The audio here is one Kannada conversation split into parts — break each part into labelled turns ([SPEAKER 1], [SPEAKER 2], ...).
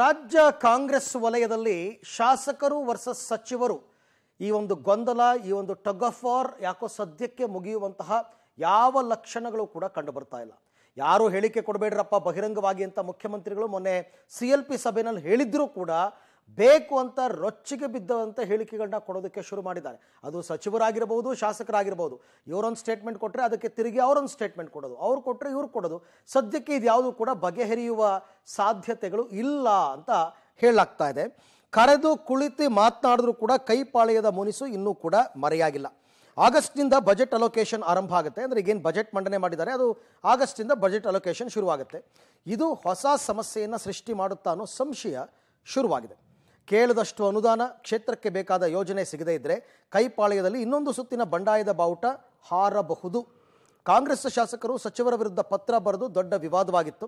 [SPEAKER 1] ರಾಜ್ಯ ಕಾಂಗ್ರೆಸ್ ವಲಯದಲ್ಲಿ ಶಾಸಕರು ವರ್ಸಸ್ ಸಚಿವರು ಈ ಒಂದು ಗೊಂದಲ ಈ ಒಂದು ಟಗ್ ಆಫ್ ವಾರ್ ಯಾಕೋ ಸದ್ಯಕ್ಕೆ ಮುಗಿಯುವಂತಹ ಯಾವ ಲಕ್ಷಣಗಳು ಕೂಡ ಕಂಡು ಇಲ್ಲ ಯಾರು ಹೇಳಿಕೆ ಕೊಡಬೇಡ್ರಪ್ಪ ಬಹಿರಂಗವಾಗಿ ಅಂತ ಮುಖ್ಯಮಂತ್ರಿಗಳು ಮೊನ್ನೆ ಸಿ ಎಲ್ ಪಿ ಸಭೆಯಲ್ಲಿ ಹೇಳಿದ್ರೂ ಕೂಡ ಬೇಕು ಅಂತ ರೊಚ್ಚಿಗೆ ಬಿದ್ದಂಥ ಹೇಳಿಕೆಗಳನ್ನ ಕೊಡೋದಕ್ಕೆ ಶುರು ಮಾಡಿದ್ದಾರೆ ಅದು ಸಚಿವರಾಗಿರ್ಬೋದು ಶಾಸಕರಾಗಿರ್ಬೋದು ಇವರೊಂದು ಸ್ಟೇಟ್ಮೆಂಟ್ ಕೊಟ್ಟರೆ ಅದಕ್ಕೆ ತಿರುಗಿ ಅವರೊಂದು ಸ್ಟೇಟ್ಮೆಂಟ್ ಕೊಡೋದು ಅವ್ರು ಕೊಟ್ಟರೆ ಇವ್ರು ಕೊಡೋದು ಸದ್ಯಕ್ಕೆ ಇದು ಯಾವುದು ಕೂಡ ಬಗೆಹರಿಯುವ ಸಾಧ್ಯತೆಗಳು ಇಲ್ಲ ಅಂತ ಹೇಳಲಾಗ್ತಾ ಇದೆ ಕರೆದು ಕುಳಿತು ಮಾತನಾಡಿದ್ರೂ ಕೂಡ ಕೈಪಾಳೆಯದ ಮುನಿಸು ಇನ್ನೂ ಕೂಡ ಮರೆಯಾಗಿಲ್ಲ ಆಗಸ್ಟ್ನಿಂದ ಬಜೆಟ್ ಅಲೋಕೇಶನ್ ಆರಂಭ ಆಗುತ್ತೆ ಅಂದರೆ ಈಗೇನು ಬಜೆಟ್ ಮಂಡನೆ ಮಾಡಿದ್ದಾರೆ ಅದು ಆಗಸ್ಟಿಂದ ಬಜೆಟ್ ಅಲೋಕೇಶನ್ ಶುರುವಾಗುತ್ತೆ ಇದು ಹೊಸ ಸಮಸ್ಯೆಯನ್ನು ಸೃಷ್ಟಿ ಮಾಡುತ್ತಾ ಅನ್ನೋ ಸಂಶಯ ಶುರುವಾಗಿದೆ ಕೇಳದಷ್ಟು ಅನುದಾನ ಕ್ಷೇತ್ರಕ್ಕೆ ಬೇಕಾದ ಯೋಜನೆ ಸಿಗದೇ ಇದ್ದರೆ ಕೈಪಾಳ್ಯದಲ್ಲಿ ಇನ್ನೊಂದು ಸುತ್ತಿನ ಬಂಡಾಯದ ಬಾವುಟ ಹಾರಬಹುದು ಕಾಂಗ್ರೆಸ್ ಶಾಸಕರು ಸಚಿವರ ವಿರುದ್ಧ ಪತ್ರ ಬರೆದು ದೊಡ್ಡ ವಿವಾದವಾಗಿತ್ತು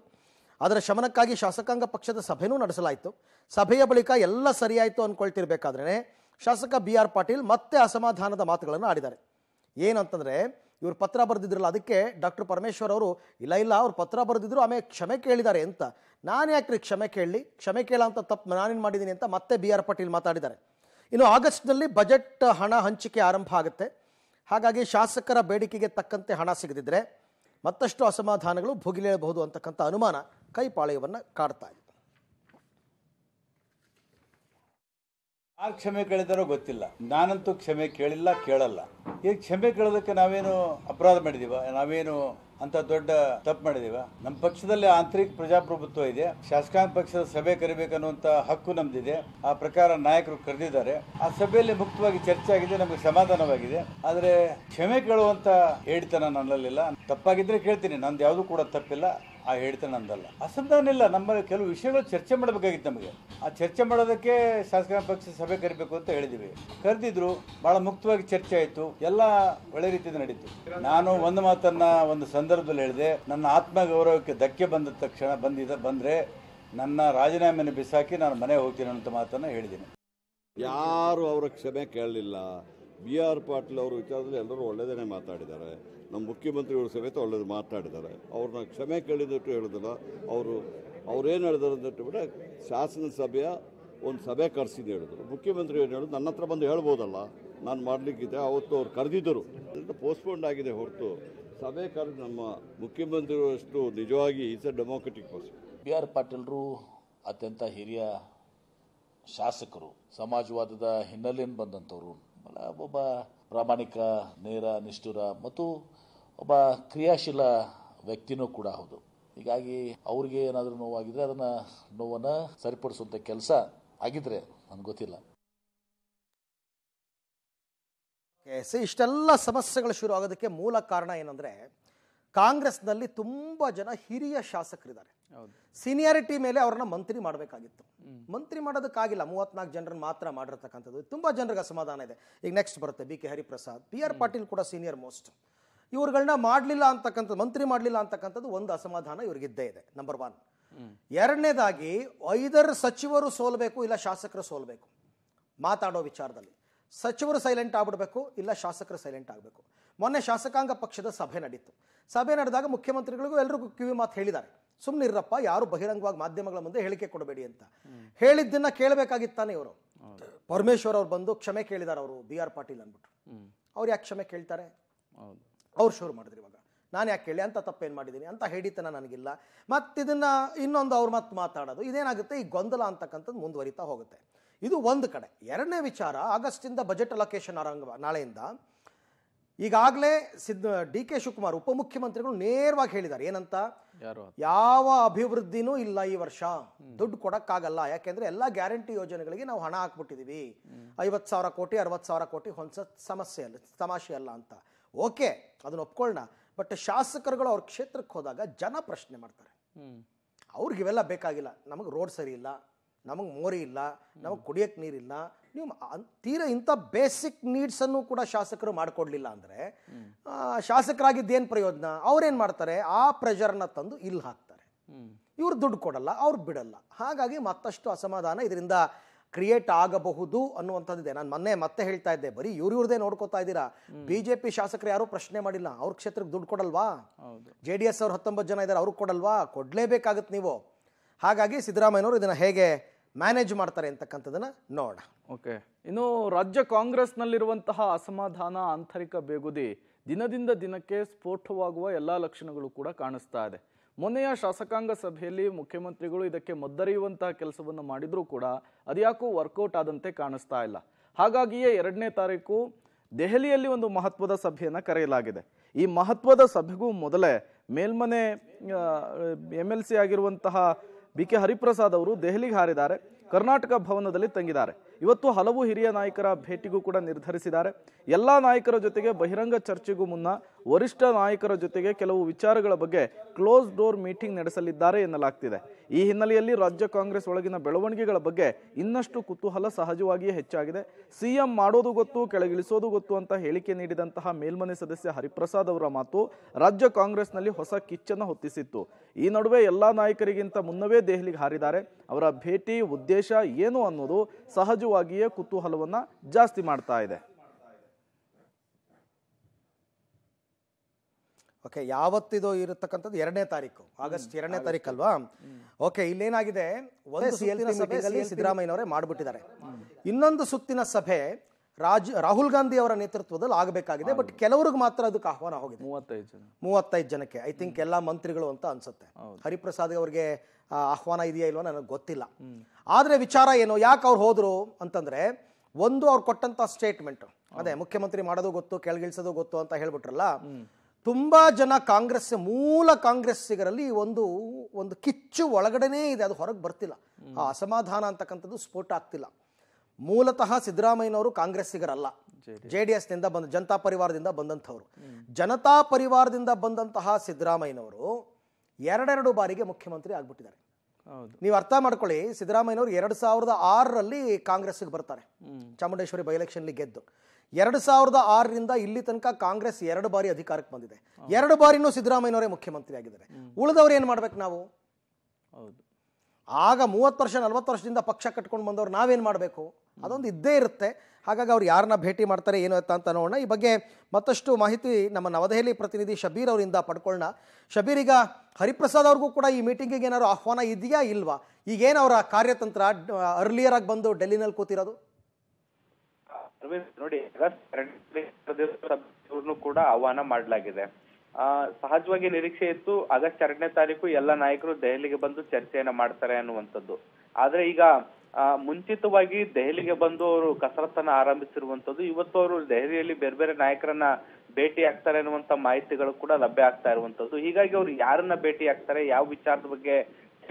[SPEAKER 1] ಅದರ ಶಮನಕ್ಕಾಗಿ ಶಾಸಕಾಂಗ ಪಕ್ಷದ ಸಭೆನೂ ನಡೆಸಲಾಯಿತು ಸಭೆಯ ಬಳಿಕ ಎಲ್ಲ ಸರಿಯಾಯಿತು ಅಂದ್ಕೊಳ್ತಿರ್ಬೇಕಾದ್ರೆ ಶಾಸಕ ಬಿ ಆರ್ ಪಾಟೀಲ್ ಮತ್ತೆ ಅಸಮಾಧಾನದ ಮಾತುಗಳನ್ನು ಆಡಿದ್ದಾರೆ ಏನಂತಂದರೆ ಇವರು ಪತ್ರ ಬರೆದಿದ್ರಲ್ಲ ಅದಕ್ಕೆ ಡಾಕ್ಟರ್ ಪರಮೇಶ್ವರ್ ಅವರು ಇಲ್ಲ ಇಲ್ಲ ಅವ್ರು ಪತ್ರ ಬರೆದಿದ್ರು ಆಮೇಲೆ ಕ್ಷಮೆ ಕೇಳಿದ್ದಾರೆ ಅಂತ ನಾನು ಯಾಕ್ರಿ ಕ್ಷಮೆ ಕೇಳಲಿ ಕ್ಷಮೆ ಕೇಳ ಅಂತ ತಪ್ಪು ನಾನೇನು ಮಾಡಿದ್ದೀನಿ ಅಂತ ಮತ್ತೆ ಬಿ ಆರ್ ಪಾಟೀಲ್ ಮಾತಾಡಿದ್ದಾರೆ ಇನ್ನು ಆಗಸ್ಟ್ನಲ್ಲಿ ಬಜೆಟ್ ಹಣ ಹಂಚಿಕೆ ಆರಂಭ ಆಗುತ್ತೆ ಹಾಗಾಗಿ ಶಾಸಕರ ಬೇಡಿಕೆಗೆ ತಕ್ಕಂತೆ ಹಣ ಸಿಗದಿದ್ದರೆ ಮತ್ತಷ್ಟು ಅಸಮಾಧಾನಗಳು ಭುಗಿಲೇಳಬಹುದು ಅಂತಕ್ಕಂಥ ಅನುಮಾನ ಕೈಪಾಳೆಯವನ್ನು ಕಾಡ್ತಾ ಇದೆ
[SPEAKER 2] ಆ ಕ್ಷಮೆ ಕೇಳಿದಾರೋ ಗೊತ್ತಿಲ್ಲ ನಾನಂತೂ ಕ್ಷಮೆ ಕೇಳಿಲ್ಲ ಕೇಳಲ್ಲ ಈಗ ಕ್ಷಮೆ ಕೇಳೋದಕ್ಕೆ ನಾವೇನು ಅಪರಾಧ ಮಾಡಿದೀವ ನಾವೇನು ಅಂತ ದೊಡ್ಡ ತಪ್ಪು ಮಾಡಿದೀವ ನಮ್ಮ ಪಕ್ಷದಲ್ಲಿ ಆಂತರಿಕ ಪ್ರಜಾಪ್ರಭುತ್ವ ಇದೆ ಶಾಸಕಾಂಗ ಪಕ್ಷದ ಸಭೆ ಕರಿಬೇಕನ್ನುವಂತ ಹಕ್ಕು ನಮ್ದಿದೆ ಆ ಪ್ರಕಾರ ನಾಯಕರು ಕರೆದಿದ್ದಾರೆ ಆ ಸಭೆಯಲ್ಲಿ ಮುಕ್ತವಾಗಿ ಚರ್ಚೆ ಆಗಿದೆ ನಮಗೆ ಸಮಾಧಾನವಾಗಿದೆ ಆದರೆ ಕ್ಷಮೆ ಕೇಳುವಂತ ಹೇಳಿತನ ನನ್ನಲ್ಲಿಲ್ಲ ತಪ್ಪಾಗಿದ್ರೆ ಕೇಳ್ತೀನಿ ನಂದು ಯಾವುದು ಕೂಡ ತಪ್ಪಿಲ್ಲ ಆ ಹೇಳ್ತಾನೆ ಅಂದಲ್ಲ ಅಸಮಾಧಾನ ಇಲ್ಲ ನಮ್ಮ ಕೆಲವು ವಿಷಯಗಳು ಚರ್ಚೆ ಮಾಡಬೇಕಾಗಿತ್ತು ನಮಗೆ ಆ ಚರ್ಚೆ ಮಾಡೋದಕ್ಕೆ ಶಾಸಕರ ಪಕ್ಷ ಸಭೆ ಕರಿಬೇಕು ಅಂತ ಹೇಳಿದ್ವಿ ಕರೆದಿದ್ರು ಬಹಳ ಮುಕ್ತವಾಗಿ ಚರ್ಚೆ ಆಯಿತು ಎಲ್ಲ ಒಳ್ಳೆ ರೀತಿಯಿಂದ ನಡೀತು ನಾನು ಒಂದು ಮಾತನ್ನ ಒಂದು ಸಂದರ್ಭದಲ್ಲಿ ಹೇಳಿದೆ ನನ್ನ ಆತ್ಮ ಗೌರವಕ್ಕೆ ಧಕ್ಕೆ ಬಂದ ತಕ್ಷಣ ಬಂದಿದ ಬಂದ್ರೆ ನನ್ನ ರಾಜೀನಾಮೆಯನ್ನು ಬಿಸಾಕಿ ನಾನು ಮನೆ ಹೋಗ್ತೀನಿ ಅಂತ ಮಾತನ್ನ ಹೇಳಿದ್ದೀನಿ ಯಾರು ಅವರ ಕ್ಷಮೆ ಕೇಳಲಿಲ್ಲ ಬಿ ಆರ್ ಪಾಟೀಲ್ ಅವರು ವಿಚಾರದಲ್ಲಿ ಎಲ್ಲರೂ ಒಳ್ಳೆಯದೇ ಮಾತಾಡಿದ್ದಾರೆ ನಮ್ಮ ಮುಖ್ಯಮಂತ್ರಿಗಳು ಸಮೇತ ಒಳ್ಳೇದು ಮಾತನಾಡಿದ್ದಾರೆ ಅವ್ರನ್ನ ಕ್ಷಮೆ ಕೇಳಿದಟ್ಟು ಹೇಳೋದಿಲ್ಲ ಅವರು ಅವ್ರೇನು ಹೇಳಿದಾರೆ ಅಂತ ಬಿಟ್ಟರೆ ಶಾಸನ ಸಭೆಯ ಒಂದು ಸಭೆ ಕರೆಸಿದ್ದು ಹೇಳಿದ್ರು ಮುಖ್ಯಮಂತ್ರಿ ಏನು ಹೇಳಿದ್ರು ನನ್ನ ಹತ್ರ ಬಂದು ಹೇಳ್ಬೋದಲ್ಲ ನಾನು ಮಾಡಲಿಕ್ಕಿದ್ದೆ ಅವತ್ತು ಅವ್ರು ಕರೆದಿದ್ದರು ಪೋಸ್ಟ್ಪೋಂಡ್ ಆಗಿದೆ ಹೊರತು ಸಭೆ ಕರೆದು ನಮ್ಮ ಮುಖ್ಯಮಂತ್ರಿಗಳು ನಿಜವಾಗಿ is a democratic person B R ಪಾಟೀಲ್ರು ಅತ್ಯಂತ ಹಿರಿಯ ಶಾಸಕರು ಸಮಾಜವಾದದ ಹಿನ್ನೆಲೆಯಿಂದ ಬಂದಂಥವ್ರು ಒಬ್ಬ ಪ್ರಾಮಾಣಿಕ ನೇರ ನಿಷ್ಠುರ ಮತ್ತು ಒಬ್ಬ ಕ್ರಿಯಾಶೀಲ ವ್ಯಕ್ತಿನೂ ಕೂಡ ಹೌದು ಹೀಗಾಗಿ ಅವ್ರಿಗೆ ಏನಾದರೂ ನೋವಾಗಿದ್ರೆ ಅದನ್ನು ನೋವನ್ನು ಸರಿಪಡಿಸುವಂಥ ಕೆಲಸ ಆಗಿದ್ರೆ ನನಗೆ ಗೊತ್ತಿಲ್ಲ
[SPEAKER 1] ಸೊ ಇಷ್ಟೆಲ್ಲ ಸಮಸ್ಯೆಗಳು ಶುರು ಆಗೋದಕ್ಕೆ ಮೂಲ ಕಾರಣ ಏನಂದರೆ ಕಾಂಗ್ರೆಸ್ನಲ್ಲಿ ತುಂಬ ಜನ ಹಿರಿಯ ಶಾಸಕರಿದ್ದಾರೆ ಸೀನಿಯಾರಿಟಿ ಮೇಲೆ ಅವ್ರನ್ನ ಮಂತ್ರಿ ಮಾಡಬೇಕಾಗಿತ್ತು ಮಂತ್ರಿ ಮಾಡೋದಕ್ಕಾಗಿಲ್ಲ ಮೂವತ್ನಾಲ್ಕು ಜನರನ್ನು ಮಾತ್ರ ಮಾಡಿರ್ತಕ್ಕಂಥದ್ದು ತುಂಬ ಜನರಿಗೆ ಅಸಮಾಧಾನ ಇದೆ ಈಗ ನೆಕ್ಸ್ಟ್ ಬರುತ್ತೆ B K Hariprasad B R Patil ಕೂಡ ಸೀನಿಯರ್ ಮೋಸ್ಟ್ ಇವ್ರಗಳನ್ನ ಮಾಡಲಿಲ್ಲ ಅಂತಕ್ಕಂಥದ್ದು ಮಂತ್ರಿ ಮಾಡಲಿಲ್ಲ ಅಂತಕ್ಕಂಥದ್ದು ಒಂದು ಅಸಮಾಧಾನ ಇವ್ರಿಗಿದ್ದೇ ಇದೆ ನಂಬರ್ ಒನ್ ಎರಡನೇದಾಗಿ ಐದರ ಸಚಿವರು ಸೋಲಬೇಕು ಇಲ್ಲ ಶಾಸಕರು ಸೋಲಬೇಕು ಮಾತಾಡೋ ವಿಚಾರದಲ್ಲಿ ಸಚಿವರು ಸೈಲೆಂಟ್ ಆಗ್ಬಿಡ್ಬೇಕು ಇಲ್ಲ ಶಾಸಕರು ಸೈಲೆಂಟ್ ಆಗಬೇಕು ಮೊನ್ನೆ ಶಾಸಕಾಂಗ ಪಕ್ಷದ ಸಭೆ ನಡೀತು ಸಭೆ ನಡೆದಾಗ ಮುಖ್ಯಮಂತ್ರಿಗಳಿಗೂ ಎಲ್ಲರಿಗೂ ಕಿವಿ ಮಾತು ಹೇಳಿದ್ದಾರೆ ಸುಮ್ಮನಿರಪ್ಪ ಯಾರು ಬಹಿರಂಗವಾಗಿ ಮಾಧ್ಯಮಗಳ ಮುಂದೆ ಹೇಳಿಕೆ ಕೊಡಬೇಡಿ ಅಂತ ಹೇಳಿದ್ದನ್ನ ಕೇಳಬೇಕಾಗಿತ್ತಾನೆ ಇವರು ಪರಮೇಶ್ವರ್ ಅವ್ರು ಬಂದು ಕ್ಷಮೆ ಕೇಳಿದಾರೆ ಅವರು ಬಿ ಆರ್ ಪಾಟೀಲ್ ಅಂದ್ಬಿಟ್ಟು ಅವ್ರು ಯಾಕೆ ಕ್ಷಮೆ ಕೇಳ್ತಾರೆ ಅವ್ರು ಶುರು ಮಾಡಿದ್ರು ಇವಾಗ ನಾನು ಯಾಕೆ ಕೇಳಿ ಅಂತ ತಪ್ಪೇನು ಮಾಡಿದ್ದೀನಿ ಅಂತ ಹೇಳಿತನ ನನಗಿಲ್ಲ ಮತ್ತು ಇದನ್ನು ಇನ್ನೊಂದು ಅವ್ರ ಮತ್ತೆ ಮಾತಾಡೋದು ಇದೇನಾಗುತ್ತೆ ಈ ಗೊಂದಲ ಅಂತಕ್ಕಂಥದ್ದು ಮುಂದುವರಿತಾ ಹೋಗುತ್ತೆ ಇದು ಒಂದು ಕಡೆ ಎರಡನೇ ವಿಚಾರ ಆಗಸ್ಟಿಂದ ಬಜೆಟ್ ಅಲೋಕೇಶನ್ ಆರಂಭ ನಾಳೆಯಿಂದ ಈಗಾಗಲೇ ಸಿದ್ಧ ಡಿ ಕೆ ಶಿವಕುಮಾರ್ ಉಪಮುಖ್ಯಮಂತ್ರಿಗಳು ನೇರವಾಗಿ ಹೇಳಿದ್ದಾರೆ ಏನಂತ ಯಾವ ಅಭಿವೃದ್ಧಿನೂ ಇಲ್ಲ ಈ ವರ್ಷ ದುಡ್ಡು ಕೊಡಕ್ಕಾಗಲ್ಲ ಯಾಕೆಂದ್ರೆ ಎಲ್ಲ ಗ್ಯಾರಂಟಿ ಯೋಜನೆಗಳಿಗೆ ನಾವು ಹಣ ಹಾಕ್ಬಿಟ್ಟಿದೀವಿ ಐವತ್ತು ಸಾವಿರ ಕೋಟಿ ಅರವತ್ತು ಸಾವಿರ ಕೋಟಿ ಹೊಂದ್ಸ ಸಮಸ್ಯೆ ಅಲ್ಲ ತಮಾಷೆ ಅಲ್ಲ ಅಂತ ಓಕೆ ಅದನ್ನ ಒಪ್ಕೊಳ್ಳೋಣ ಬಟ್ ಶಾಸಕರುಗಳು ಅವ್ರ ಕ್ಷೇತ್ರಕ್ಕೆ ಹೋದಾಗ ಜನ ಪ್ರಶ್ನೆ ಮಾಡ್ತಾರೆ ಅವ್ರಿಗೆ ಇವೆಲ್ಲ ಬೇಕಾಗಿಲ್ಲ ನಮಗೆ ರೋಡ್ ಸರಿ ಇಲ್ಲ ನಮಗೆ ಮೋರಿ ಇಲ್ಲ ನಮಗೆ ಕುಡಿಯೋಕ್ಕೆ ನೀರಿಲ್ಲ ನೀವು ತೀರಾ ಇಂಥ ಬೇಸಿಕ್ ನೀಡ್ಸನ್ನು ಕೂಡ ಶಾಸಕರು ಮಾಡಿಕೊಡ್ಲಿಲ್ಲ ಅಂದರೆ ಶಾಸಕರಾಗಿದ್ದೇನು ಪ್ರಯೋಜನ ಅವ್ರೇನು ಮಾಡ್ತಾರೆ ಆ ಪ್ರೆಷರ್ನ ತಂದು ಇಲ್ಲಿ ಹಾಕ್ತಾರೆ ಇವ್ರು ದುಡ್ಡು ಕೊಡಲ್ಲ ಅವ್ರು ಬಿಡಲ್ಲ ಹಾಗಾಗಿ ಮತ್ತಷ್ಟು ಅಸಮಾಧಾನ ಇದರಿಂದ ಕ್ರಿಯೇಟ್ ಆಗಬಹುದು ಅನ್ನುವಂಥದ್ದಿದೆ ನಾನು ಮೊನ್ನೆ ಮತ್ತೆ ಹೇಳ್ತಾ ಇದ್ದೆ ಬರೀ ಇವ್ರ ಇವ್ರದೇ ನೋಡ್ಕೋತಾ ಇದ್ದೀರಾ ಬಿ ಜೆ ಪಿ ಶಾಸಕರು ಯಾರೂ ಪ್ರಶ್ನೆ ಮಾಡಿಲ್ಲ ಅವ್ರ ಕ್ಷೇತ್ರಕ್ಕೆ ದುಡ್ಡು ಕೊಡಲ್ವಾ ಜೆ ಡಿ ಎಸ್ ಅವ್ರು ಹತ್ತೊಂಬತ್ತು ಜನ ಇದ್ದಾರೆ ಅವ್ರಿಗೆ ಕೊಡಲ್ವಾ ಕೊಡಲೇಬೇಕಾಗತ್ತೆ ನೀವು ಹಾಗಾಗಿ ಸಿದ್ದರಾಮಯ್ಯನವರು ಇದನ್ನು ಹೇಗೆ
[SPEAKER 2] ಮ್ಯಾನೇಜ್ ಮಾಡ್ತಾರೆ ಅಂತಕ್ಕಂಥದ್ದನ್ನು ನೋಡ ಓಕೆ ಇನ್ನು ರಾಜ್ಯ ಕಾಂಗ್ರೆಸ್ನಲ್ಲಿರುವಂತಹ ಅಸಮಾಧಾನ ಆಂತರಿಕ ಬೇಗುದಿ ದಿನದಿಂದ ದಿನಕ್ಕೆ ಸ್ಫೋಟವಾಗುವ ಎಲ್ಲ ಲಕ್ಷಣಗಳು ಕೂಡ ಕಾಣಿಸ್ತಾ ಇದೆ ಮೊನ್ನೆಯ ಶಾಸಕಾಂಗ ಸಭೆಯಲ್ಲಿ ಮುಖ್ಯಮಂತ್ರಿಗಳು ಇದಕ್ಕೆ ಮದ್ದರಿಯುವಂತಹ ಕೆಲಸವನ್ನು ಮಾಡಿದರೂ ಕೂಡ ಅದ್ಯಾಕೂ ವರ್ಕೌಟ್ ಆದಂತೆ ಕಾಣಿಸ್ತಾ ಇಲ್ಲ ಹಾಗಾಗಿಯೇ ಎರಡನೇ ತಾರೀಕು ದೆಹಲಿಯಲ್ಲಿ ಒಂದು ಮಹತ್ವದ ಸಭೆಯನ್ನು ಕರೆಯಲಾಗಿದೆ ಈ ಮಹತ್ವದ ಸಭೆಗೂ ಮೊದಲೇ ಮೇಲ್ಮನೆ ಎಮ್ ಎಲ್ ಸಿ ಆಗಿರುವಂತಹ ಬಿ ಕೆ ಹರಿಪ್ರಸಾದ್ ಅವರು ದೆಹಲಿಗೆ ಹಾರಿದ್ದಾರೆ ಕರ್ನಾಟಕ ಭವನದಲ್ಲಿ ತಂಗಿದ್ದಾರೆ ಇವತ್ತು ಹಲವು ಹಿರಿಯ ನಾಯಕರ ಭೇಟಿಗೂ ಕೂಡ ನಿರ್ಧರಿಸಿದ್ದಾರೆ ಎಲ್ಲ ನಾಯಕರ ಜೊತೆಗೆ ಬಹಿರಂಗ ಚರ್ಚೆಗೂ ಮುನ್ನ ವರಿಷ್ಠ ನಾಯಕರ ಜೊತೆಗೆ ಕೆಲವು ವಿಚಾರಗಳ ಬಗ್ಗೆ ಕ್ಲೋಸ್ ಡೋರ್ ಮೀಟಿಂಗ್ ನಡೆಸಲಿದ್ದಾರೆ ಎನ್ನಲಾಗ್ತಿದೆ ಈ ಹಿನ್ನೆಲೆಯಲ್ಲಿ ರಾಜ್ಯ ಕಾಂಗ್ರೆಸ್ ಒಳಗಿನ ಬೆಳವಣಿಗೆಗಳ ಬಗ್ಗೆ ಇನ್ನಷ್ಟು ಕುತೂಹಲ ಸಹಜವಾಗಿಯೇ ಹೆಚ್ಚಾಗಿದೆ ಸಿಎಂ ಮಾಡೋದು ಗೊತ್ತು ಕೆಳಗಿಳಿಸೋದು ಗೊತ್ತು ಅಂತ ಹೇಳಿಕೆ ನೀಡಿದಂತಹ ಮೇಲ್ಮನೆ ಸದಸ್ಯ ಹರಿಪ್ರಸಾದ್ ಅವರ ಮಾತು ರಾಜ್ಯ ಕಾಂಗ್ರೆಸ್ನಲ್ಲಿ ಹೊಸ ಕಿಚ್ಚನ್ನು ಹೊತ್ತಿಸಿತ್ತು ಈ ನಡುವೆ ಎಲ್ಲ ನಾಯಕರಿಗಿಂತ ಮುನ್ನವೇ ದೆಹಲಿಗೆ ಹಾರಿದ್ದಾರೆ ಅವರ ಭೇಟಿ ಉದ್ದೇಶ ಏನು ಅನ್ನೋದು ಸಹಜ ನಿಜವಾಗಿಯೇ ಕುತೂಹಲವನ್ನು ಜಾಸ್ತಿ ಮಾಡ್ತಾ ಇದೆ ಓಕೆ ಯಾವತ್ತಿದು
[SPEAKER 1] ಇರತಕ್ಕಂಥದ್ದು ಎರಡನೇ ತಾರೀಕು ಆಗಸ್ಟ್ ಎರಡನೇ ತಾರೀಕು ಅಲ್ವಾ ಓಕೆ ಇಲ್ಲೇನಾಗಿದೆ ಸಿದ್ದರಾಮಯ್ಯನವರೇ ಮಾಡಿಬಿಟ್ಟಿದ್ದಾರೆ ಇನ್ನೊಂದು ಸುತ್ತಿನ ಸಭೆ ರಾಜ್ ರಾಹುಲ್ ಗಾಂಧಿ ಅವರ ನೇತೃತ್ವದಲ್ಲಿ ಆಗಬೇಕಾಗಿದೆ ಬಟ್ ಕೆಲವ್ರಿಗೆ ಮಾತ್ರ ಅದಕ್ಕೆ ಆಹ್ವಾನ ಹೋಗಿದೆ ಮೂವತ್ತೈದು ಜನ ಮೂವತ್ತೈದು ಜನಕ್ಕೆ ಐ ಥಿಂಕ್ ಎಲ್ಲ ಮಂತ್ರಿಗಳು ಅಂತ ಅನ್ಸುತ್ತೆ ಹರಿಪ್ರಸಾದ್ ಅವರಿಗೆ ಆಹ್ವಾನ ಇದೆಯಾ ಇಲ್ವೋ ನನಗೆ ಗೊತ್ತಿಲ್ಲ ಆದ್ರೆ ವಿಚಾರ ಏನು ಯಾಕೆ ಅವ್ರು ಹೋದ್ರು ಅಂತಂದ್ರೆ ಒಂದು ಅವ್ರು ಕೊಟ್ಟಂಥ ಸ್ಟೇಟ್ಮೆಂಟ್ ಅದೇ ಮುಖ್ಯಮಂತ್ರಿ ಮಾಡೋದು ಗೊತ್ತು ಕೆಳಗಿಳಿಸೋದು ಗೊತ್ತು ಅಂತ ಹೇಳ್ಬಿಟ್ರಲ್ಲ ತುಂಬಾ ಜನ ಕಾಂಗ್ರೆಸ್ ಮೂಲ ಕಾಂಗ್ರೆಸ್ಸಿಗರಲ್ಲಿ ಒಂದು ಒಂದು ಕಿಚ್ಚು ಒಳಗಡೆನೇ ಇದೆ ಅದು ಹೊರಗೆ ಬರ್ತಿಲ್ಲ ಆ ಅಸಮಾಧಾನ ಅಂತಕ್ಕಂಥದ್ದು ಸ್ಫೋಟ ಆಗ್ತಿಲ್ಲ ಮೂಲತಃ ಸಿದ್ದರಾಮಯ್ಯನವರು ಕಾಂಗ್ರೆಸ್ಸಿಗರಲ್ಲ ಜೆ ಡಿ ಎಸ್ನಿಂದ ಬಂದ ಜನತಾ ಪರಿವಾರದಿಂದ ಬಂದಂಥವ್ರು ಜನತಾ ಪರಿವಾರದಿಂದ ಬಂದಂತಹ ಸಿದ್ದರಾಮಯ್ಯನವರು ಎರಡೆರಡು ಬಾರಿಗೆ ಮುಖ್ಯಮಂತ್ರಿ ಆಗ್ಬಿಟ್ಟಿದ್ದಾರೆ ನೀವು ಅರ್ಥ ಮಾಡ್ಕೊಳ್ಳಿ ಸಿದ್ದರಾಮಯ್ಯನವರು ಎರಡ್ ಸಾವಿರದ ಆರರಲ್ಲಿ ಕಾಂಗ್ರೆಸ್ಸಿಗೆ ಬರ್ತಾರೆ ಚಾಮುಂಡೇಶ್ವರಿ ಬೈ ಎಲೆಕ್ಷನ್ಲಿ ಗೆದ್ದು ಎರಡು ಸಾವಿರದ ಆರರಿಂದ ಇಲ್ಲಿ ತನಕ ಕಾಂಗ್ರೆಸ್ ಎರಡು ಬಾರಿ ಅಧಿಕಾರಕ್ಕೆ ಬಂದಿದೆ ಎರಡು ಬಾರಿನೂ ಸಿದ್ದರಾಮಯ್ಯನವರೇ ಮುಖ್ಯಮಂತ್ರಿ ಆಗಿದ್ದಾರೆ ಉಳಿದವರು ಏನು ಮಾಡ್ಬೇಕು ನಾವು ಹೌದು ಆಗ ಮೂವತ್ತು ವರ್ಷ ನಲ್ವತ್ತು ವರ್ಷದಿಂದ ಪಕ್ಷ ಕಟ್ಕೊಂಡು ಬಂದವ್ರು ನಾವೇನು ಮಾಡಬೇಕು ಅದೊಂದು ಇದ್ದೇ ಇರುತ್ತೆ ಹಾಗಾಗಿ ಅವ್ರು ಯಾರನ್ನ ಭೇಟಿ ಮಾಡ್ತಾರೆ ಏನು ಅಂತ ನೋಡೋಣ ಈ ಬಗ್ಗೆ ಮತ್ತಷ್ಟು ಮಾಹಿತಿ ನಮ್ಮ ನವದೆಹಲಿ ಪ್ರತಿನಿಧಿ ಶಬೀರ್ ಅವರಿಂದ ಪಡ್ಕೊಳ್ಳೋಣ ಶಬೀರ್ ಈಗ ಹರಿಪ್ರಸಾದ್ ಅವ್ರಿಗೂ ಕೂಡ ಈ ಮೀಟಿಂಗಿಗೆ ಏನಾದ್ರು ಆಹ್ವಾನ ಇದೆಯಾ ಇಲ್ವಾ ಈಗೇನು ಅವರ ಕಾರ್ಯತಂತ್ರ ಅರ್ಲಿಯರ್ ಆಗಿ ಬಂದು ಡೆಲ್ಲಿನಲ್ಲಿ ಕೂತಿರೋದು
[SPEAKER 3] ನೋಡಿ ಕೂಡ ಆಹ್ವಾನ ಮಾಡಲಾಗಿದೆ ಆ ಸಹಜವಾಗಿ ನಿರೀಕ್ಷೆ ಇತ್ತು ಆಗಸ್ಟ್ ಎರಡನೇ ತಾರೀಕು ಎಲ್ಲ ನಾಯಕರು ದೆಹಲಿಗೆ ಬಂದು ಚರ್ಚೆಯನ್ನ ಮಾಡ್ತಾರೆ ಅನ್ನುವಂಥದ್ದು ಆದ್ರೆ ಈಗ ಮುಂಚಿತವಾಗಿ ದೆಹಲಿಗೆ ಬಂದು ಅವರು ಕಸರತ್ತನ್ನ ಆರಂಭಿಸಿರುವಂತದ್ದು ಇವತ್ತು ಅವರು ದೆಹಲಿಯಲ್ಲಿ ಬೇರೆ ಬೇರೆ ನಾಯಕರನ್ನ ಭೇಟಿ ಆಗ್ತಾರೆ ಅನ್ನುವಂತ ಮಾಹಿತಿಗಳು ಕೂಡ ಲಭ್ಯ ಆಗ್ತಾ ಇರುವಂತದ್ದು ಹೀಗಾಗಿ ಅವ್ರು ಯಾರನ್ನ ಭೇಟಿ ಆಗ್ತಾರೆ ಯಾವ ವಿಚಾರದ ಬಗ್ಗೆ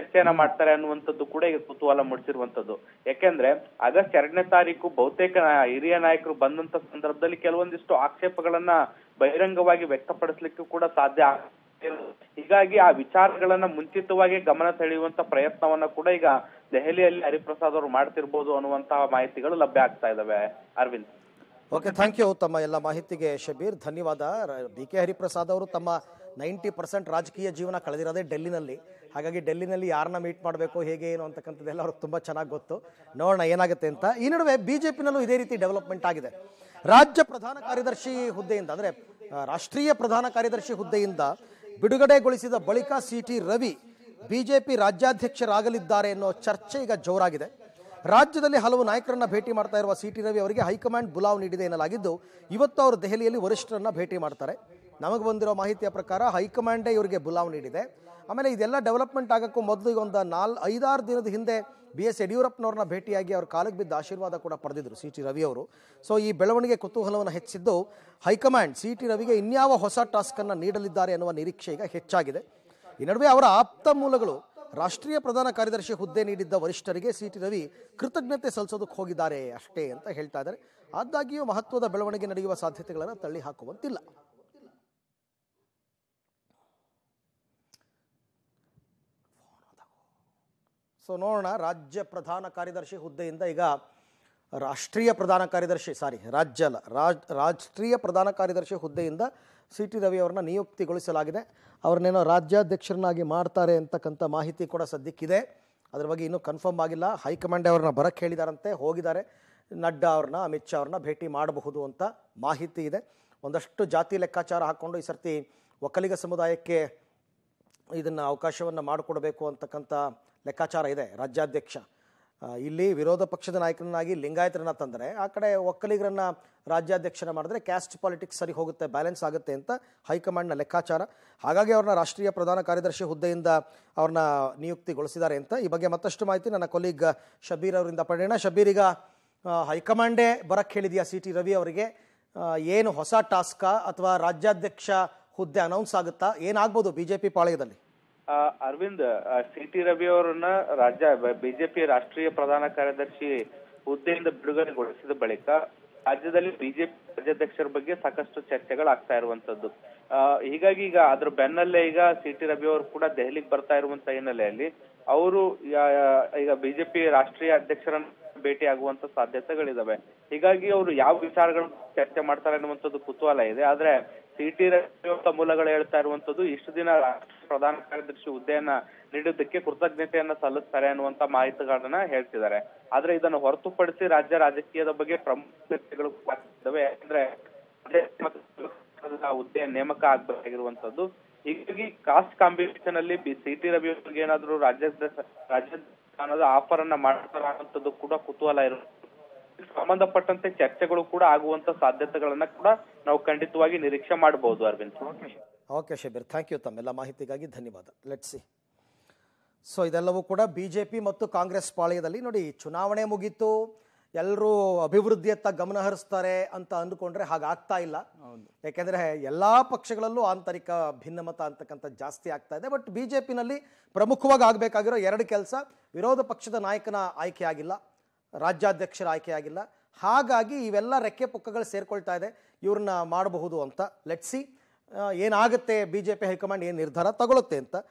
[SPEAKER 3] ಚರ್ಚೆಯನ್ನ ಮಾಡ್ತಾರೆ ಅನ್ನುವಂಥದ್ದು ಕೂಡ ಈಗ ಕುತೂಹಲ ಮೂಡಿಸಿರುವಂತದ್ದು ಯಾಕೆಂದ್ರೆ ಆಗಸ್ಟ್ ಎರಡನೇ ತಾರೀಕು ಬಹುತೇಕ ಹಿರಿಯ ನಾಯಕರು ಬಂದಂತ ಸಂದರ್ಭದಲ್ಲಿ ಕೆಲವೊಂದಿಷ್ಟು ಆಕ್ಷೇಪಗಳನ್ನ ಬಹಿರಂಗವಾಗಿ ವ್ಯಕ್ತಪಡಿಸ್ಲಿಕ್ಕೂ ಕೂಡ ಸಾಧ್ಯ ಹೀಗಾಗಿ ಆ ವಿಚಾರಗಳನ್ನ ಮುಂಚಿತವಾಗಿ ಗಮನ ಸೆಳೆಯುವಂತ ಪ್ರಯತ್ನವನ್ನ ಕೂಡ ಈಗ ದೆಹಲಿಯಲ್ಲಿ ಹರಿಪ್ರಸಾದ್ ಅವರು ಮಾಡ್ತಿರ್ಬೋದು ಅನ್ನುವಂತಹ ಮಾಹಿತಿಗಳು ಲಭ್ಯ ಆಗ್ತಾ ಇದಾವೆ ಅರವಿಂದ್
[SPEAKER 1] ಓಕೆ ಥ್ಯಾಂಕ್ ಯು ತಮ್ಮ ಎಲ್ಲ ಮಾಹಿತಿಗೆ ಶಬೀರ್ ಧನ್ಯವಾದ ಡಿ ಕೆ ಹರಿಪ್ರಸಾದ್ ಅವರು ತಮ್ಮ ನೈಂಟಿ ಪರ್ಸೆಂಟ್ ರಾಜಕೀಯ ಜೀವನ ಕಳೆದಿರೋದೇ ಡೆಲ್ಲಿನಲ್ಲಿ ಹಾಗಾಗಿ ಡೆಲ್ಲಿನಲ್ಲಿ ಯಾರನ್ನ ಮೀಟ್ ಮಾಡಬೇಕು ಹೇಗೆ ಏನು ಅಂತಕ್ಕಂಥದ್ದೆಲ್ಲ ಅವ್ರಿಗೆ ತುಂಬ ಚೆನ್ನಾಗಿ ಗೊತ್ತು ನೋಡೋಣ ಏನಾಗುತ್ತೆ ಅಂತ ಈ ನಡುವೆ ಬಿ ಜೆ ಪಿನಲ್ಲೂ ಇದೇ ರೀತಿ ಡೆವಲಪ್ಮೆಂಟ್ ಆಗಿದೆ ರಾಜ್ಯ ಪ್ರಧಾನ ಕಾರ್ಯದರ್ಶಿ ಹುದ್ದೆಯಿಂದ ಅಂದರೆ ರಾಷ್ಟ್ರೀಯ ಪ್ರಧಾನ ಕಾರ್ಯದರ್ಶಿ ಹುದ್ದೆಯಿಂದ ಬಿಡುಗಡೆಗೊಳಿಸಿದ ಬಳಿಕ C T Ravi B J P ರಾಜ್ಯಾಧ್ಯಕ್ಷರಾಗಲಿದ್ದಾರೆ ಎನ್ನುವ ಚರ್ಚೆ ಈಗ ಜೋರಾಗಿದೆ ರಾಜ್ಯದಲ್ಲಿ ಹಲವು ನಾಯಕರನ್ನ ಭೇಟಿ ಮಾಡ್ತಾ ಇರುವ ಸಿ ಟಿ ರವಿ ಅವರಿಗೆ ಹೈಕಮಾಂಡ್ ಬುಲಾವ್ ನೀಡಿದೆ ಎನ್ನಲಾಗಿದ್ದು ಇವತ್ತು ಅವರು ದೆಹಲಿಯಲ್ಲಿ ವರಿಷ್ಠರನ್ನು ಭೇಟಿ ಮಾಡ್ತಾರೆ ನಮಗೆ ಬಂದಿರೋ ಮಾಹಿತಿಯ ಪ್ರಕಾರ ಹೈಕಮಾಂಡೇ ಇವರಿಗೆ ಬುಲಾವ್ ನೀಡಿದೆ ಆಮೇಲೆ ಇದೆಲ್ಲ ಡೆವಲಪ್ಮೆಂಟ್ ಆಗೋಕ್ಕೂ ಮೊದಲು ಈಗ ಒಂದು ನಾಲ್ ಐದಾರು ದಿನದ ಹಿಂದೆ ಬಿ ಎಸ್ ಯಡಿಯೂರಪ್ಪನವ್ರನ್ನ ಭೇಟಿಯಾಗಿ ಅವ್ರ ಕಾಲಿಗೆ ಬಿದ್ದ ಆಶೀರ್ವಾದ ಕೂಡ ಪಡೆದಿದ್ರು ಸಿ ಟಿ ರವಿ ಅವರು ಸೊ ಈ ಬೆಳವಣಿಗೆ ಕುತೂಹಲವನ್ನು ಹೆಚ್ಚಿದ್ದು ಹೈಕಮಾಂಡ್ ಸಿ ಟಿ ರವಿಗೆ ಇನ್ಯಾವ ಹೊಸ ಟಾಸ್ಕನ್ನು ನೀಡಲಿದ್ದಾರೆ ಎನ್ನುವ ನಿರೀಕ್ಷೆ ಈಗ ಹೆಚ್ಚಾಗಿದೆ ಈ ನಡುವೆ ಅವರ ಆಪ್ತ ಮೂಲಗಳು ರಾಷ್ಟ್ರೀಯ ಪ್ರಧಾನ ಕಾರ್ಯದರ್ಶಿ ಹುದ್ದೆ ನೀಡಿದ್ದ ವರಿಷ್ಠರಿಗೆ ಸಿ ಟಿ ರವಿ ಕೃತಜ್ಞತೆ ಸಲ್ಲಿಸೋದಕ್ಕೆ ಹೋಗಿದ್ದಾರೆ ಅಷ್ಟೇ ಅಂತ ಹೇಳ್ತಾ ಇದ್ದಾರೆ ಆದಾಗ್ಯೂ ಮಹತ್ವದ ಬೆಳವಣಿಗೆ ನಡೆಯುವ ಸಾಧ್ಯತೆಗಳನ್ನು ತಳ್ಳಿ ಹಾಕುವಂತಿಲ್ಲ ಸೊ ನೋಡೋಣ ರಾಜ್ಯ ಪ್ರಧಾನ ಕಾರ್ಯದರ್ಶಿ ಹುದ್ದೆಯಿಂದ ಈಗ ರಾಷ್ಟ್ರೀಯ ಪ್ರಧಾನ ಕಾರ್ಯದರ್ಶಿ ಸಾರಿ ರಾಜ್ಯ ಅಲ್ಲ ರಾಜ್ ರಾಷ್ಟ್ರೀಯ ಪ್ರಧಾನ ಕಾರ್ಯದರ್ಶಿ ಹುದ್ದೆಯಿಂದ ಸಿ ಟಿ ರವಿ ಅವ್ರನ್ನ ನಿಯುಕ್ತಿಗೊಳಿಸಲಾಗಿದೆ ಅವ್ರನ್ನೇನೋ ರಾಜ್ಯಾಧ್ಯಕ್ಷರನ್ನಾಗಿ ಮಾಡ್ತಾರೆ ಅಂತಕ್ಕಂಥ ಮಾಹಿತಿ ಕೂಡ ಸದ್ಯಕ್ಕಿದೆ ಅದ್ರ ಬಗ್ಗೆ ಇನ್ನೂ ಕನ್ಫರ್ಮ್ ಆಗಿಲ್ಲ ಹೈಕಮಾಂಡ್ ಅವ್ರನ್ನ ಬರಕ್ಕೆ ಹೇಳಿದಾರಂತೆ ಹೋಗಿದ್ದಾರೆ ನಡ್ಡಾ ಅವ್ರನ್ನ ಅಮಿತ್ ಶಾ ಅವ್ರನ್ನ ಭೇಟಿ ಮಾಡಬಹುದು ಅಂತ ಮಾಹಿತಿ ಇದೆ ಒಂದಷ್ಟು ಜಾತಿ ಲೆಕ್ಕಾಚಾರ ಹಾಕ್ಕೊಂಡು ಈ ಸರ್ತಿ ಒಕ್ಕಲಿಗ ಸಮುದಾಯಕ್ಕೆ ಇದನ್ನು ಅವಕಾಶವನ್ನು ಮಾಡಿಕೊಡಬೇಕು ಅಂತಕ್ಕಂಥ ಲೆಕ್ಕಾಚಾರ ಇದೆ ರಾಜ್ಯಾಧ್ಯಕ್ಷ ಇಲ್ಲಿ ವಿರೋಧ ಪಕ್ಷದ ನಾಯಕರನ್ನಾಗಿ ಲಿಂಗಾಯತರನ್ನ ತಂದರೆ ಆ ಕಡೆ ಒಕ್ಕಲಿಗರನ್ನ ರಾಜ್ಯಾಧ್ಯಕ್ಷರ ಮಾಡಿದ್ರೆ ಕ್ಯಾಸ್ಟ್ ಪಾಲಿಟಿಕ್ಸ್ ಸರಿ ಹೋಗುತ್ತೆ ಬ್ಯಾಲೆನ್ಸ್ ಆಗುತ್ತೆ ಅಂತ ಹೈಕಮಾಂಡ್ನ ಲೆಕ್ಕಾಚಾರ ಹಾಗಾಗಿ ಅವ್ರನ್ನ ರಾಷ್ಟ್ರೀಯ ಪ್ರಧಾನ ಕಾರ್ಯದರ್ಶಿ ಹುದ್ದೆಯಿಂದ ಅವ್ರನ್ನ ನಿಯುಕ್ತಿಗೊಳಿಸಿದ್ದಾರೆ ಅಂತ ಈ ಬಗ್ಗೆ ಮತ್ತಷ್ಟು ಮಾಹಿತಿ ನನ್ನ ಕೊಲೀಗ್ ಶಬೀರ್ ಅವರಿಂದ ಪಡೆಯೋಣ ಶಬೀರ್ ಈಗ ಹೈಕಮಾಂಡೇ ಬರಕ್ಕೆ ಹೇಳಿದೆಯಾ ಸಿ ಟಿ ರವಿ ಅವರಿಗೆ ಏನು ಹೊಸ ಟಾಸ್ಕಾ ಅಥವಾ ರಾಜ್ಯಾಧ್ಯಕ್ಷ ಹುದ್ದೆ ಅನೌನ್ಸ್ ಆಗುತ್ತಾ ಏನಾಗ್ಬೋದು ಬಿ ಜೆ ಪಿ ಪಾಳ್ಯದಲ್ಲಿ
[SPEAKER 3] ಅರವಿಂದ್ ಸಿ ಟಿ ರವಿ ಅವರನ್ನ ರಾಜ್ಯ ಬಿಜೆಪಿ ರಾಷ್ಟ್ರೀಯ ಪ್ರಧಾನ ಕಾರ್ಯದರ್ಶಿ ಹುದ್ದೆಯಿಂದ ಬಿಡುಗಡೆಗೊಳಿಸಿದ ಬಳಿಕ ರಾಜ್ಯದಲ್ಲಿ ಬಿಜೆಪಿ ರಾಜ್ಯಾಧ್ಯಕ್ಷರ ಬಗ್ಗೆ ಸಾಕಷ್ಟು ಚರ್ಚೆಗಳಾಗ್ತಾ ಇರುವಂತದ್ದು ಹೀಗಾಗಿ ಈಗ ಅದ್ರ ಬೆನ್ನಲ್ಲೇ ಈಗ ಸಿ ಟಿ ರವಿ ಅವರು ಕೂಡ ದೆಹಲಿಗೆ ಬರ್ತಾ ಇರುವಂತ ಹಿನ್ನೆಲೆಯಲ್ಲಿ ಅವರು ಈಗ ಬಿಜೆಪಿ ರಾಷ್ಟ್ರೀಯ ಅಧ್ಯಕ್ಷರನ್ನ ಭೇಟಿ ಆಗುವಂತ ಸಾಧ್ಯತೆಗಳಿದಾವೆ ಹೀಗಾಗಿ ಅವರು ಯಾವ ವಿಚಾರಗಳ ಚರ್ಚೆ ಮಾಡ್ತಾರೆ ಅನ್ನುವಂಥದ್ದು ಕುತೂಹಲ ಇದೆ ಆದ್ರೆ ಸಿ ಟಿ ರವಿ ಮೂಲಗಳು ಹೇಳ್ತಾ ಇರುವಂತದ್ದು ಇಷ್ಟು ದಿನ ಪ್ರಧಾನ ಕಾರ್ಯದರ್ಶಿ ಹುದ್ದೆಯನ್ನ ನೀಡಿದ್ದಕ್ಕೆ ಕೃತಜ್ಞತೆಯನ್ನ ಸಲ್ಲಿಸ್ತಾರೆ ಅನ್ನುವಂತ ಮಾಹಿತಿಗಳನ್ನ ಹೇಳ್ತಿದ್ದಾರೆ ಆದ್ರೆ ಇದನ್ನು ಹೊರತುಪಡಿಸಿ ರಾಜ್ಯ ರಾಜಕೀಯದ ಬಗ್ಗೆ ಪ್ರಮುಖ ಚರ್ಚೆಗಳು ಯಾಕಂದ್ರೆ ಹುದ್ದೆ ನೇಮಕ ಆಗ್ಬೇಕಾಗಿರುವಂತದ್ದು ಹೀಗಾಗಿ ಕಾಸ್ಟ್ ಕಾಂಬಿನೇಷನ್ ಅಲ್ಲಿ ಸಿಟಿ ಟಿ ರವಿ ಅವರಿಗೆ ಏನಾದ್ರು ರಾಜ್ಯದ ರಾಜ್ಯ ಸ್ಥಾನದ ಆಫರ್ ಅನ್ನ ಮಾಡ್ತಾರಂತದ್ದು ಕೂಡ ಕುತೂಹಲ ಇರು ಸಂಬಂಧಪಟ್ಟಂತೆ ಚರ್ಚೆಗಳು ಕೂಡ ಆಗುವಂತ ಸಾಧ್ಯತೆಗಳನ್ನ ಕೂಡ ನಾವು ಖಂಡಿತವಾಗಿ ನಿರೀಕ್ಷೆ ಮಾಡಬಹುದು Arvind
[SPEAKER 1] okay Shabbir thank you ತಮ್ಮೆಲ್ಲ ಮಾಹಿತಿಗಾಗಿ ಧನ್ಯವಾದ ಲೆಟ್ ಸಿ ಸೊ ಇದೆಲ್ಲವೂ ಕೂಡ ಬಿ ಜೆ ಪಿ ಮತ್ತು ಕಾಂಗ್ರೆಸ್ ಪಾಳ್ಯದಲ್ಲಿ ನೋಡಿ ಚುನಾವಣೆ ಮುಗೀತು ಎಲ್ಲರೂ ಅಭಿವೃದ್ಧಿಯತ್ತ ಗಮನ ಹರಿಸ್ತಾರೆ ಅಂತ ಅಂದುಕೊಂಡ್ರೆ ಹಾಗಾಗ್ತಾ ಇಲ್ಲ ಯಾಕೆಂದರೆ ಎಲ್ಲ ಪಕ್ಷಗಳಲ್ಲೂ ಆಂತರಿಕ ಭಿನ್ನಮತ ಅಂತಕ್ಕಂಥ ಜಾಸ್ತಿ ಆಗ್ತಾ ಇದೆ ಬಟ್ ಬಿ ಜೆ ಪಿನಲ್ಲಿ ಪ್ರಮುಖವಾಗಿ ಆಗಬೇಕಾಗಿರೋ ಎರಡು ಕೆಲಸ ವಿರೋಧ ಪಕ್ಷದ ನಾಯಕನ ಆಯ್ಕೆ ಆಗಿಲ್ಲ ರಾಜ್ಯಾಧ್ಯಕ್ಷರ ಆಯ್ಕೆ ಆಗಿಲ್ಲ ಹಾಗಾಗಿ ಇವೆಲ್ಲ ರೆಕ್ಕೆ ಪುಕ್ಕಗಳು ಸೇರ್ಕೊಳ್ತಾ ಇದೆ ಇವ್ರನ್ನ ಮಾಡಬಹುದು ಅಂತ ಲೆಟ್ಸಿ ಏನಾಗುತ್ತೆ ಬಿಜೆಪಿ ಹೈಕಮಾಂಡ್ ಏನು ನಿರ್ಧಾರ ತಗೊಳುತ್ತೆ ಅಂತ